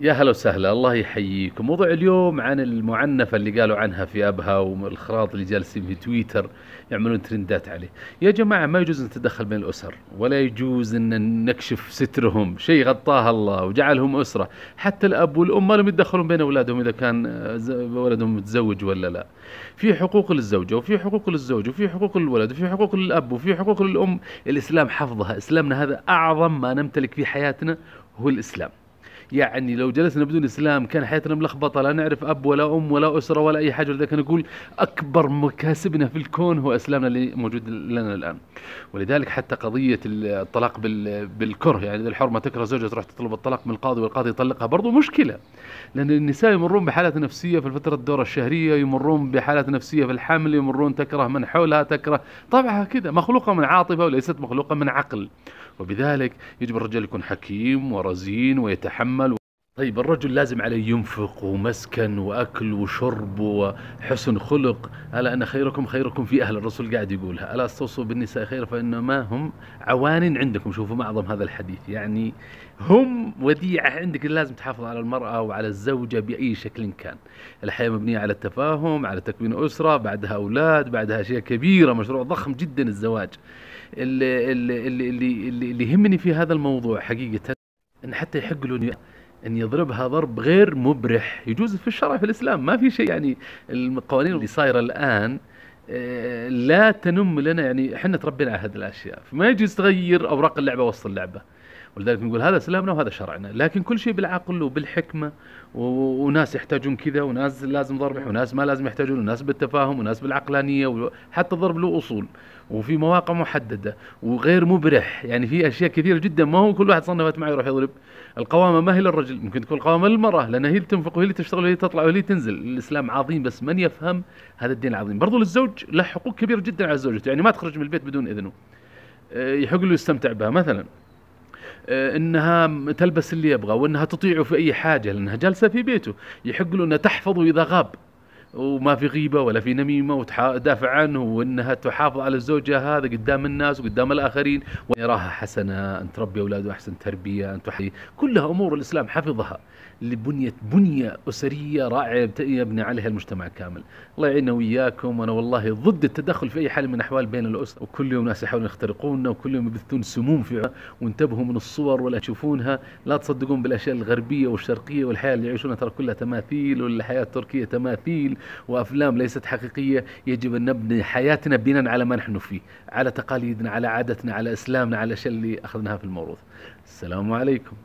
يا هلا وسهلا الله يحييكم موضوع اليوم عن المعنفة اللي قالوا عنها في أبها والخراط اللي جالسين في تويتر يعملون ترندات عليه يا جماعة ما يجوز نتدخل بين الأسر ولا يجوز أن نكشف سترهم شيء غطاه الله وجعلهم أسرة حتى الأب والأم ما لهم يتدخلون بين أولادهم إذا كان آه، ولدهم متزوج ولا لا في حقوق للزوجة وفي حقوق للزوج وفي حقوق للولد وفي حقوق للأب وفي حقوق للأم الإسلام حفظها إسلامنا هذا أعظم ما نمتلك في حياتنا هو الإسلام يعني لو جلسنا بدون اسلام كان حياتنا ملخبطه لا نعرف اب ولا ام ولا اسره ولا اي حاجه لذلك نقول اكبر مكاسبنا في الكون هو اسلامنا اللي موجود لنا الان ولذلك حتى قضيه الطلاق بالكره يعني اذا الحرمه تكره زوجها تروح تطلب الطلاق من القاضي والقاضي يطلقها برضه مشكله لان النساء يمرون بحالات نفسيه في فتره الدوره الشهريه يمرون بحالات نفسيه في الحمل يمرون تكره من حولها تكره طبعها كذا مخلوقه من عاطفه وليست مخلوقه من عقل وبذلك يجب الرجال يكون حكيم ورزين ويتحمل طيب الرجل لازم عليه ينفق ومسكن واكل وشرب وحسن خلق الا ان خيركم خيركم في اهل الرسول قاعد يقولها الا استوصوا بالنساء خير فانما هم عوان عندكم شوفوا معظم هذا الحديث يعني هم وديعه عندك لازم تحافظ على المراه وعلى الزوجه باي شكل كان الحياه مبنيه على التفاهم على تكوين اسره بعدها اولاد بعدها اشياء كبيره مشروع ضخم جدا الزواج اللي اللي اللي اللي, اللي يهمني في هذا الموضوع حقيقه ان حتى يحق له ان يضربها ضرب غير مبرح يجوز في الشرع في الاسلام ما في شيء يعني القوانين اللي صايره الان آه، لا تنم لنا يعني احنا تربينا على هذه الاشياء فما يجوز تغير اوراق اللعبه وسط اللعبه ولذلك نقول هذا اسلامنا وهذا شرعنا لكن كل شيء بالعقل وبالحكمه وناس يحتاجون كذا وناس لازم ضرب نعم. وناس ما لازم يحتاجون وناس بالتفاهم وناس بالعقلانيه حتى الضرب له اصول وفي مواقع محدده وغير مبرح يعني في اشياء كثيره جدا ما هو كل واحد صنفت معه يروح يضرب القوامه ما هي للرجل ممكن تكون القوامه للمراه لان هي اللي تنفق وهي اللي تشتغل وهي اللي تطلع وهي اللي تنزل الاسلام عظيم بس من يفهم هذا الدين العظيم برضو للزوج له حقوق كبيره جدا على زوجته يعني ما تخرج من البيت بدون اذنه آه، يحق له يستمتع بها مثلا آه، انها تلبس اللي يبغى وانها تطيعه في اي حاجه لانها جالسه في بيته يحق له انها تحفظه اذا غاب وما في غيبة ولا في نميمة وتدافع عنه وأنها تحافظ على الزوجة هذا قدام الناس وقدام الآخرين ويراها حسنة أن تربي أولاده أحسن تربية أن تحيي كلها أمور الإسلام حفظها لبنية بنية أسرية رائعة يبني عليها المجتمع كامل الله يعيننا وإياكم وأنا والله ضد التدخل في أي حال من الأحوال بين الأسر وكل يوم ناس يحاولون يخترقوننا وكل يوم يبثون سموم في وانتبهوا من الصور ولا تشوفونها لا تصدقون بالأشياء الغربية والشرقية والحياة اللي يعيشونها ترى كلها تماثيل والحياة التركية تماثيل وأفلام ليست حقيقية يجب أن نبني حياتنا بناء على ما نحن فيه على تقاليدنا على عادتنا على إسلامنا على الأشياء اللي أخذناها في الموروث السلام عليكم